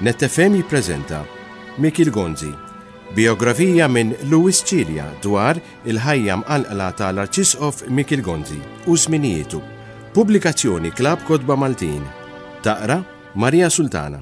Nettefem jiprezenta Mikil Gonzi, biografija minn Louis Cilia dwar il-ħajja mqalqla tal-Arċisqof Mikil Gonzi u zminijietu. Publikazzjoni Klab Kodba Maltin. Taqra Marija Sultana.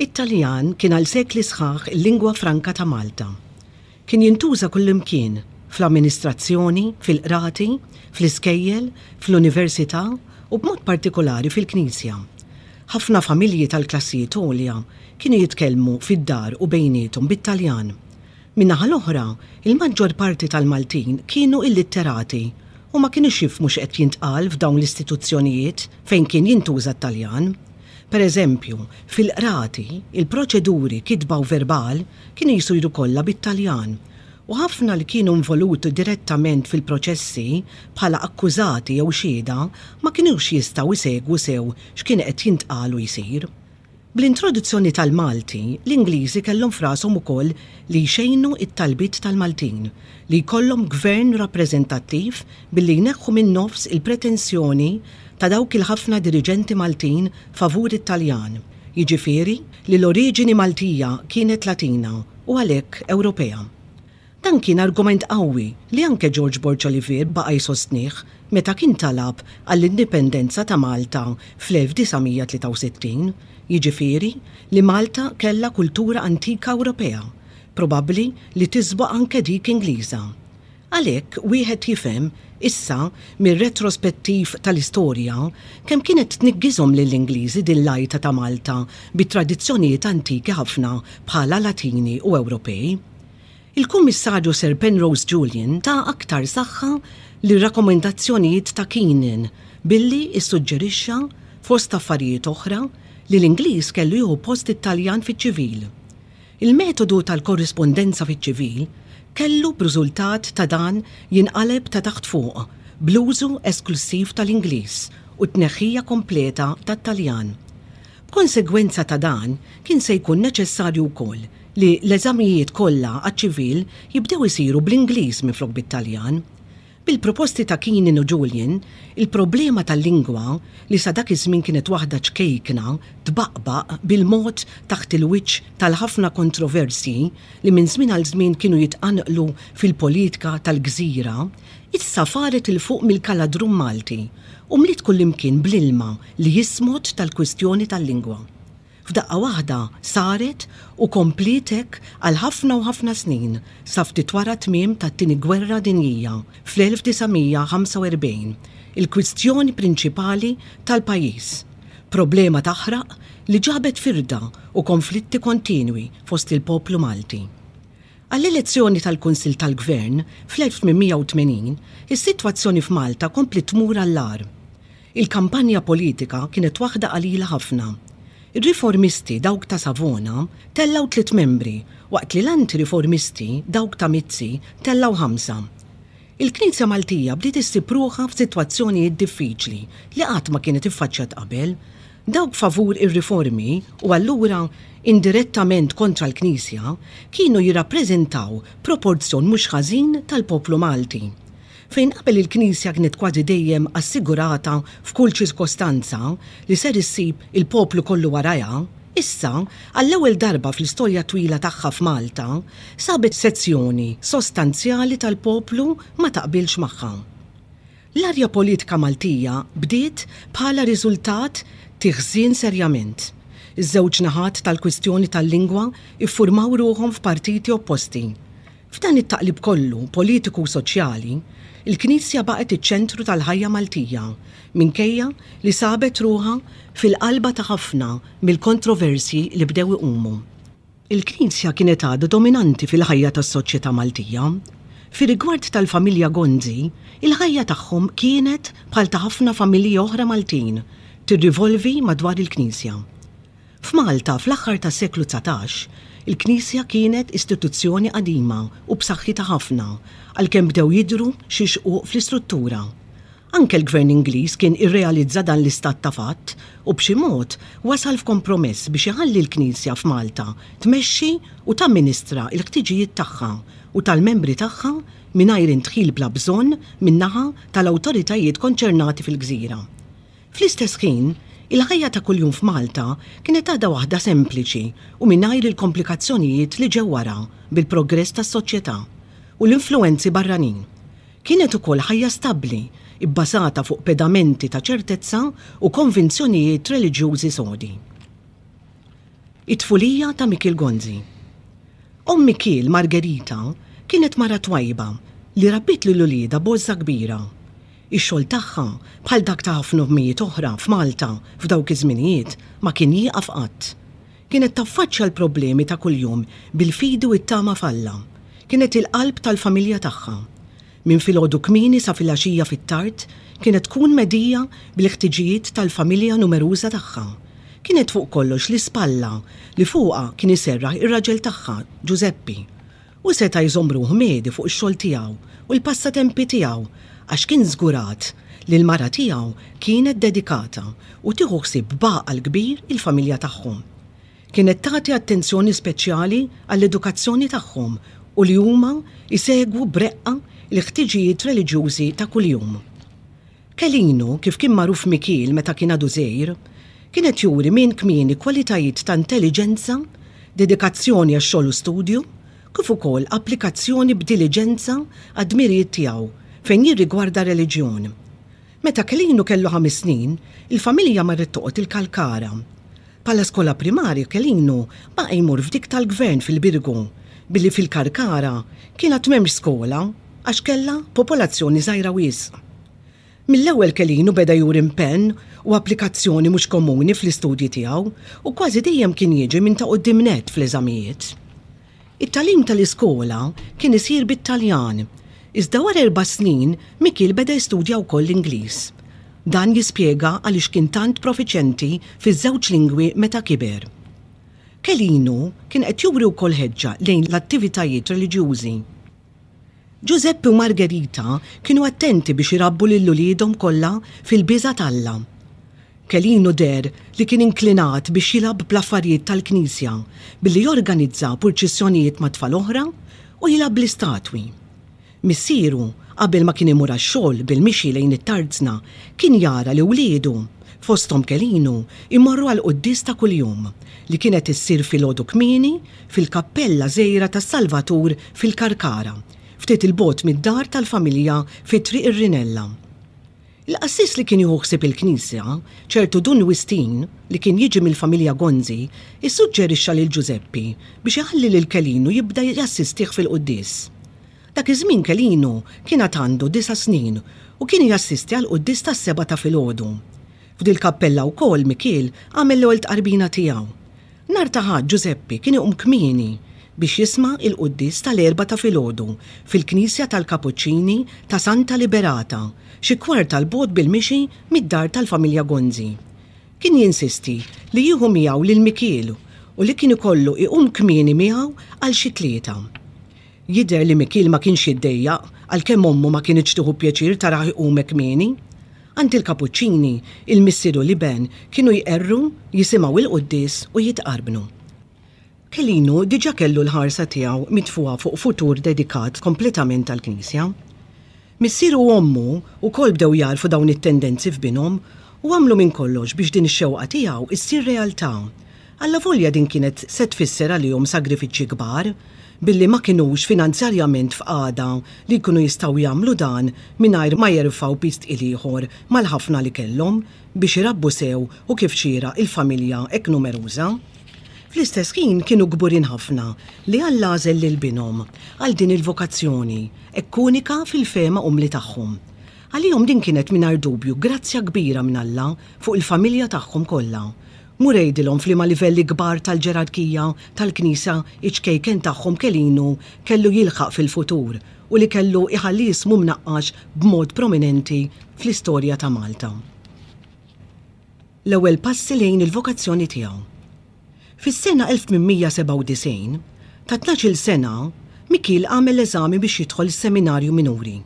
It-Taljan kien għal sekli sħaħ il-lingwa franka ta' Malta. Kien jintuża kullimkien fl-amministrazzjoni, fil-qrati, fl-iskejjel, fl-università u b'mod partikolari fil-knisja. Ħafna familji tal klassi Tolja kienu jitkellmu fid-dar u bejnietum bit-Taljan. Minna l-oħra, il-maġġor parti tal-Maltin kienu illitterati u ma kienu xif mux qed jintqal f'dawn l-istituzzjonijiet fejn kien jintuża t-Taljan. Per eżempju, fil-qrati, il-proċeduri kitbaw verbal kienu jisujru kollha bit-Taljan u ħafna li kienu involuti direttament fil-proċessi bħala akkużati jew xieda ma kienux jistaw isegwu sew x'kien qed jintqalu jsir. Bl-introduzzjoni tal-Malti, l-Ingliżi kellhom frashom ukoll li xejnu it-talbit tal-Maltin li jkollhom gvern rappreżentattiv billi jneħħu minn nofs il-pretenzjoni ta' dawk il-ħafna dirigenti Maltin favur it-Taljan. Jiġifieri li l-oriġini Maltija kienet Latina u għalhekk Ewropea. Dan kien argument qawwi li anke George Borge Olivier baqa jsostnih meta kien talab għall-indipendenza ta' Malta fl-1963, jiġifieri li Malta kella kultura antika Ewropea, probabbli li tiswa anke dik Ingliża. Għalhekk wieħed jifhem issa mir-retrospettiv tal-istorja kemm kienet tniggizhom lill-Ingliżi din lajta ta' Malta bit-tradizzjonijiet antiki ħafna bħala Latini u Ewropej. Il-Kummissarju Sir Penrose Julian ta' aktar saħħa li rakkomendazzjonijiet ta' Keenan billi issuġġerixxa fost affarijiet oħra li l-Ingliż kellu jieħu post Italjan fiċ-ċivil. Il-metodu tal-korrispondenza fiċ-ċivil kellu b'riżultat ta' dan jinqaleb ta' taħt fuq bluzu esklusiv tal-Ingliż u tneħħija kompleta tat-Taljan. B'konsegwenza ta' dan kien se jkun neċessarju wkoll li l-eżamijiet kollha għaċ-ċivil jibdew isiru bl-Ingliż minflok bit-Taljan. Bil-proposti ta' Kini u Julien, il-problema tal-lingwa li sa dak iż-żmien kienet waħda ċkejkna tbaqbaq bil-mod taħt il-wiċċ tal-ħafna kontroversi li minn żmien għal żmien kienu jitqanqlu fil-politika tal-gżira, issa faret il-fuq mill-kaladrum Malti u mlit kullimkien bl-ilma li jismod tal-kwistjoni tal-lingwa f'daqqa waħda saret u komplitek għal ħafna u ħafna snin safti wara tmiem ta' tini gwerra dinjija fl-1945 il-kwistjoni prinċipali tal-pajis. Problema taħraq li ġabet firda u konflitti kontinwi fost il-poplu Malti. Għall-elezzjoni tal-Kunsil tal-Gvern fl-1880, is-sitwazzjoni f'Malta kompli tmur l-lar. Il-kampanja politika kienet waħda qalila ħafna Ir-riformisti dawk ta' Savona tellaw tliet membri, waqt li l-anti-riformisti dawk ta' Mizzi tellaw ħamsa. Il-Knisja Maltija bdiet issipruha f'sitwazzjonijiet diffiċli li qatt ma kienet iffaċċjat qabel, dawk favur ir-riformi u allura indirettament kontra l-Knisja kienu jirrappreżentaw proporzjon mhux ħażin tal-poplu Malti fejn qabel il-Knisja kienet kważi dejjem assigurata f'kull ċirkostanza li ser issib il-poplu kollu warajha, issa għall-ewwel darba fl-istorja twila tagħha f'Malta sabet sezzjoni sostanzjali tal-poplu ma taqbilx magħha. L-arja politika Maltija bdiet bħala riżultat tiħżin serjament iż-żewġ naħat tal-kwistjoni tal-lingwa iffurmaw ruhom f'partiti opposti. F'dan it-taqlib kollu, politiku u soċjali, il-Knisja baqet iċ-ċentru tal-ħajja Maltija minkejja li sabet ruħa fil-qalba ta' ħafna mill-kontroversji li bdew iqumu. Il-Knisja kienet għadu dominanti fil-ħajja tas-soċjetà Maltija. Fir-rigward tal-familja Gonzi, il-ħajja tagħhom kienet bħal ta' ħafna familji oħra Maltin, tirrivolvi madwar il-Knisja. F'Malta fl-aħħar tas seklu 19, il-Knisja kienet istituzzjoni qadima u b'saħħitha ħafna għalkemm bdew jidru xi xquq fl-istruttura. Anke l-gvern Ingliż kien irrealizza dan l-istat ta' fatt u b'xi mod wasal f'kompromess biex iħalli l-Knisja f'Malta tmexxi u tamministra l-ħtiġijiet tagħha u tal-membri tagħha mingħajr intħil bla bżonn min-naħa tal-awtoritajiet konċernati fil-gżira. Fl-istess ħin, Il-ħajja ta' kuljum f'Malta kienet għadha waħda sempliċi u mingħajr il-komplikazzjonijiet li ġew wara bil-progress tas-soċjetà u l-influenzi barranin. Kienet ukoll ħajja stabbli ibbasata fuq pedamenti ta' ċertezza u konvinzjonijiet reliġjużi sodi. It-tfulija ta' Mikil Gonzi. Om Mikil Margherita kienet mara twajba li rabbit li l-ulida bozza kbira Ix-xogħol tagħha bħal dak ta' ħafna ummijiet oħra f'Malta f'dawk iż-żminijiet ma kien jieqaf qatt. Kienet taffaċċja l-problemi ta' kuljum bil-fidu it-tama falla. Kienet il-qalb tal-familja tagħha. Minn filgħodu kmini sa filgħaxija fit-tard kienet tkun medija bil-ħtiġijiet tal-familja numeruża tagħha. Kienet fuq kollox l-ispalla li fuqha kien iserraħ ir-raġel tagħha, Giuseppi. U seta' jżomruh medi fuq ix-xogħol tiegħu u l-passatempi tiegħu għax kien żgurat li l-mara tiegħu kienet dedikata u tieħu ħsieb baqal kbir il-familja tagħhom. Kienet tagħti attenzjoni speċjali għall-edukazzjoni tagħhom u li huma jsegwu breqqa l-ħtiġijiet reliġjużi ta' kuljum. Kelinu, kif kien magħruf Mikil meta kien għadu żejr, kienet juri minn kmieni kwalitajiet ta' intelligenza, dedikazzjoni għax xogħol studju, kif ukoll applikazzjoni b'diliġenza għad-dmirijiet tiegħu fejn jirrigwarda reliġjon. Meta kellinu kellu ħames snin, il-familja marret toqgħod il-Kalkara. Pala skola primarja kellinu baqa jmur f'dik tal-gvern fil-Birgu, billi fil-Karkara kienet m'hemmx skola għax kella popolazzjoni żgħira wis. Mill-ewwel Kelinu beda jurim pen u applikazzjoni mhux komuni fl-istudji tiegħu u kważi dejjem kien jiġi minn ta' qudiem net fl-eżamijiet. It-talim tal-iskola kien isir bit-Taljan Iżda wara erba' snin, Mikil beda jistudja wkoll l-Ingliż. Dan jispjega għaliex kien tant profiċenti fiż-żewġ lingwi meta kiber. Kelinu kien qed juri wkoll ħeġġa lejn l-attivitajiet reliġjużi. Giuseppe u Margherita kienu attenti biex irabbu lill-uliedhom kollha fil-biża talla. Kelinu der li kien inklinat biex jilab bl-affarijiet tal-Knisja billi jorganizza purċissjonijiet mat tfal oħra u jilab l-istatwi. Missieru, qabel ma kien imur għax-xogħol bil-mixi lejn it tarzna kien jara li wliedu fostom kelinu imorru għal qudies ta' kuljum li kienet issir fil-ħodu kmini fil-kappella żejra ta' Salvatur fil-Karkara, ftit il-bot mid-dar tal-familja fit-triq ir-Rinella. Il-qassis li kien juħuħsib il-knisja, ċertu dun Wistin li kien jiġi mill-familja Gonzi, issuġġerixxa lil Giuseppi biex jħalli lil kelinu jibda jassistih fil-qoddis. Dak iż-żmien kelinu kien għandu disa snin u kien jassisti għal qudiss tas-seba ta' filgħodu. F'dil kappella wkoll Mikiel għamel l-ewwel tqarbina tiegħu. Nar ta' Giuseppi kien iqum kmieni biex jisma' il-quddis tal-erba ta' filgħodu fil-Knisja tal-Kapuċċini ta' Santa Liberata xi kwart tal bod bil-mixi mid-dar tal-familja Gonzi. Kien jinsisti li jieħu miegħu lil Mikielu u li kien ikollu iqum kmieni miegħu għal xi tlieta. Jider li Mikil ma kienx jiddejja għalkemm ommu ma kienx tuħu pjaċir tara u mekmini? Ant il-kapuċċini, il missidu li ben kienu jqerru, jisimaw il-qoddis u jitqarbnu. Kelinu diġa kellu l-ħarsa tiegħu mitfuha fuq futur dedikat kompletament tal-Knisja. Missieru ommu u kol bdew jarfu dawn it-tendenzi f'binhom u għamlu minn kollox biex din ix-xewqa tiegħu issir realtà. Alla volja din kienet set tfisser għalihom sagrifiċċji kbar, billi ma kinux finanzjarjament f'għada li jkunu jistaw jagħmlu dan mingħajr ma jerfaw pist ieħor mal-ħafna li kellhom biex irabbu sew u kif xira il-familja ek numeruza. Fl-istess ħin kienu gburin ħafna li għallażel lil binom għal din il-vokazzjoni ekkunika fil-fema umli tagħhom. Għalihom din kienet mingħajr dubju grazzja kbira minn Alla fuq il-familja tagħhom kollha murejdilhom flima livelli kbar tal-ġerarkija tal-Knisa iċkejken tagħhom kelinu kellu jilħaq fil-futur u li kellu iħallis mumnaqqax b'mod prominenti fl-istorja ta' Malta. L-ewwel passi lejn il-vokazzjoni tiegħu. Fis-sena 1897, ta' 12-il sena, Mikil għamel l-eżami biex jidħol seminarju minuri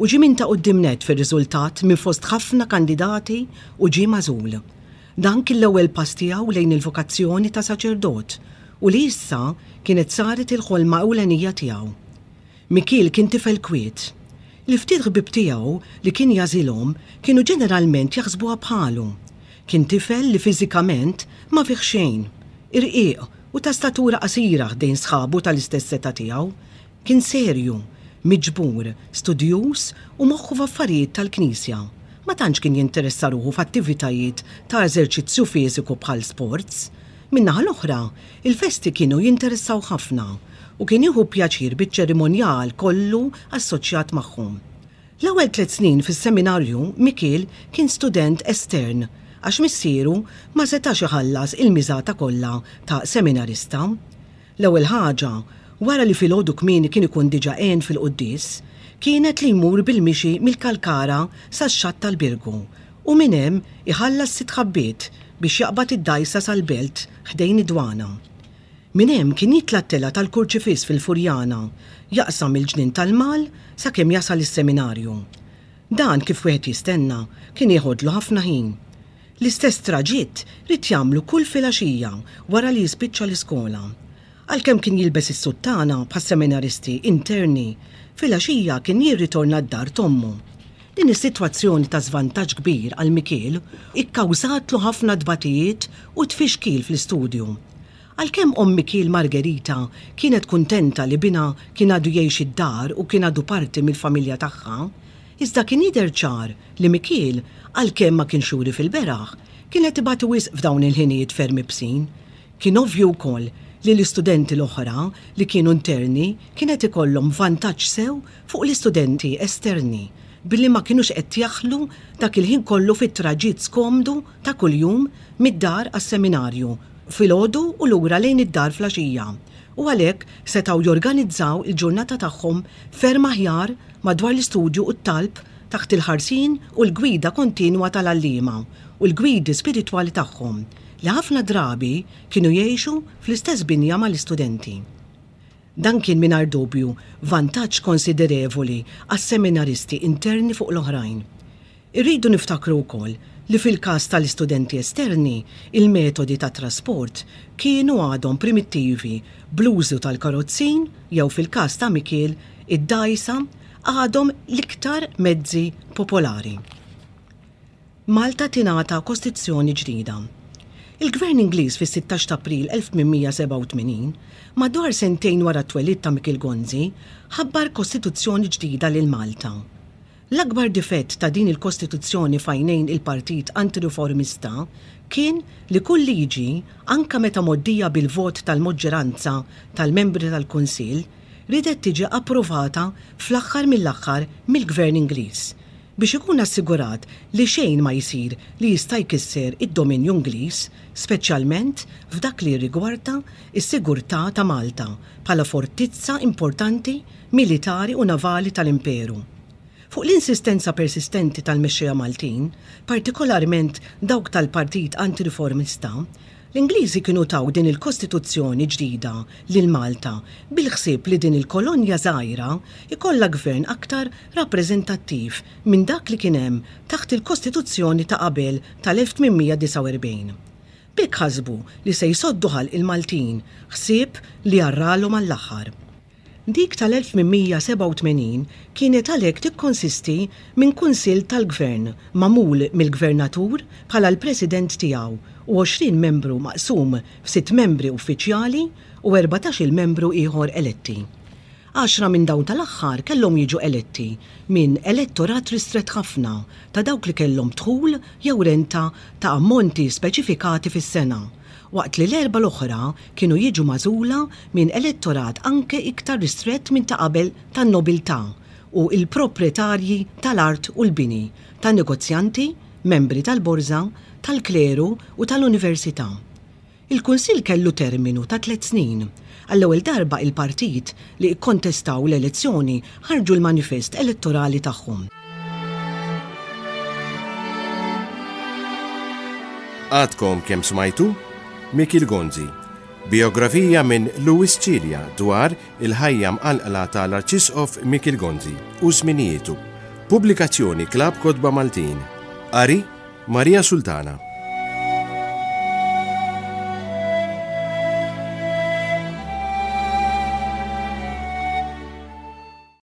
u ġi minta ta' qoddimnet fil-riżultat minn fost ħafna kandidati u ġi mażul. Dan kien l-ewwel pass tiegħu lejn il-vokazzjoni ta' saċerdot u li issa kienet saret il-ħolma ewlenija tiegħu. Mikil kien tifel kwiet. L-ftit ħbib tiegħu li kien jażilhom kienu ġeneralment jaħsbuha bħalu. Kien tifel li fiżikament ma fih xejn, irqiq u ta' statura qasira ħdejn sħabu tal-istess seta tiegħu. Kien serju, miġbur, studjus u moħħu f'affarijiet tal-Knisja ma tantx kien jinteressa ruħu f'attivitajiet ta' eżerċizzju fiżiku bħal sports. Minnaħa l-oħra, il-festi kienu jinteressaw ħafna u kien jieħu pjaċir biċ-ċerimonjal kollu assoċjat magħhom. L-ewwel tliet snin fis-seminarju Mikil kien student estern għax missieru ma setax iħallas il-miżata kollha ta' seminarista. L-ewwel ħaġa wara li filgħodu kmini kien ikun diġa fil-quddis, kienet li jmur bil-mixi mill-kalkara sa xatt tal-birgu u minnem iħallas sitħabbit biex jaqbad id-dajsa sal-belt ħdejn id-dwana. Minnem kien jitla tela tal-kurċifis fil-Furjana, jaqsam il-ġnin tal-mal sa kem jasal is-seminarju. Dan kif wieħed jistenna kien jieħodlu ħafna ħin. L-istess traġitt rid jagħmlu kull filgħaxija wara li jispiċċa l-iskola għalkemm kien jilbes is-suttana bħas seminaristi interni, fil-għaxija kien jirritorna d-dar tommu. Din is-sitwazzjoni ta' żvantaġġ kbir għal Mikiel ikkawżatlu ħafna dbatijiet u tfixkil fl-istudju. Għalkemm om Mikiel Margherita kienet kuntenta li bina kien għadu jgħix id-dar u kien għadu parti mill-familja tagħha, iżda kien jidher ċar li Mikiel għalkemm ma kien xuri fil-beraħ, kienet ibatu wisq f'dawn il-ħinijiet fermi bsin, kien ovvju wkoll li l-istudenti l-oħra li kienu interni kienet ikollhom vantaġġ sew fuq l-istudenti esterni billi ma kienux qed jaħlu dak il-ħin kollu fit-traġit skomdu ta' kuljum mid-dar għas-seminarju filgħodu u lura lejn id-dar flaxija. U għalhekk setgħu jorganizzaw il-ġurnata tagħhom ferm aħjar madwar l-istudju u t-talb taħt il-ħarsin u l-gwida kontinwa tal-allima u l-gwidi spirituali tagħhom li ħafna drabi kienu jgħixu fl-istess binja mal-istudenti. Dan kien minar dubju vantaġġ konsiderevoli għas-seminaristi interni fuq l-oħrajn. Irridu niftakru wkoll li fil-każ tal-istudenti esterni il-metodi ta' trasport kienu għadhom primittivi bluzu tal-karozzin jew fil-każ ta' Mikiel id-dajsa għadhom l-iktar mezzi popolari. Malta tinata kostizzjoni ġdida Il-gvern Ingliż fis-16 ta' April 1887, madwar sentejn wara t-twelid ta' Mikil Gonzi, ħabbar kostituzzjoni ġdida lil Malta. L-akbar difett ta' din il-kostituzzjoni fajnejn il-partit antireformista kien li kull liġi, anka meta moddija bil-vot tal-moġġeranza tal-membri tal-Kunsil, ridet tiġi approvata fl-axħar mill-axħar mill-gvern Ingliż biex ikun assigurat li xejn ma jisir li jista' jkisser id-dominju Ingliż, speċjalment f'dak li rigwarta is-sigurtà ta' Malta bħala fortizza importanti militari u navali tal-Imperu. Fuq l-insistenza persistenti tal mexxija Maltin, partikolarment dawk tal-Partit Antireformista, L-Ingliżi kienu taw din il-Kostituzzjoni ġdida lil Malta bil-ħsieb li din il-kolonja żgħira ikolla gvern aktar rappreżentattiv minn dak li kien hemm taħt il-Kostituzzjoni ta' qabel tal-1849. Bik ħasbu li se jsodduħal il-Maltin, ħsieb li jarralu mal-aħħar. Dik tal-1887 kienet għalhekk tikkonsisti minn kunsil tal-gvern mamul mill-gvernatur bħala l-president tiegħu U 20 membru maqsum f'6 membri uffiċjali u 14 il-membru ieħor eletti. 10 minn dawn tal-aħħar kellhom jiġu eletti minn elettorat ristret ħafna ta' dawk li kellhom dħul jew renta ta' ammonti speċifikati fis-sena, waqt li l-erba l-oħra kienu jiġu mażula minn elettorat anke iktar ristret minn ta' qabel tan-nobiltà u il-proprjetarji tal-art u l-bini, tan negozjanti membri tal-Borza, tal-Kleru u tal-Università. Il-Kunsil kellu terminu ta' tliet snin. Għall-ewwel darba il-partit li kkontestaw l-elezzjoni ħarġu l-manifest elettorali tagħhom. Għadkom kem smajtu? Mikil Gonzi. Biografija minn Louis Cilia dwar il-ħajjam għalqla tal-Arċisqof Mikil Gonzi u sminijietu. Publikazzjoni Klab Kodba Maltin Ari Maria Sultana